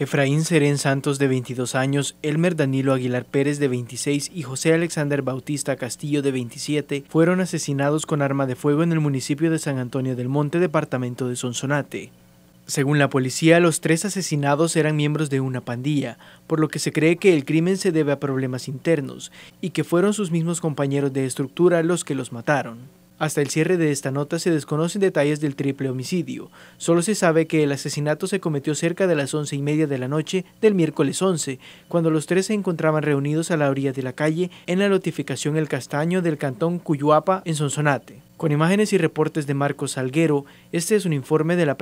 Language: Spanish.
Efraín Serén Santos, de 22 años, Elmer Danilo Aguilar Pérez, de 26, y José Alexander Bautista Castillo, de 27, fueron asesinados con arma de fuego en el municipio de San Antonio del Monte, departamento de Sonsonate. Según la policía, los tres asesinados eran miembros de una pandilla, por lo que se cree que el crimen se debe a problemas internos y que fueron sus mismos compañeros de estructura los que los mataron. Hasta el cierre de esta nota se desconocen detalles del triple homicidio. Solo se sabe que el asesinato se cometió cerca de las once y media de la noche del miércoles 11, cuando los tres se encontraban reunidos a la orilla de la calle en la notificación El Castaño del cantón Cuyuapa, en Sonsonate. Con imágenes y reportes de Marcos Salguero, este es un informe de la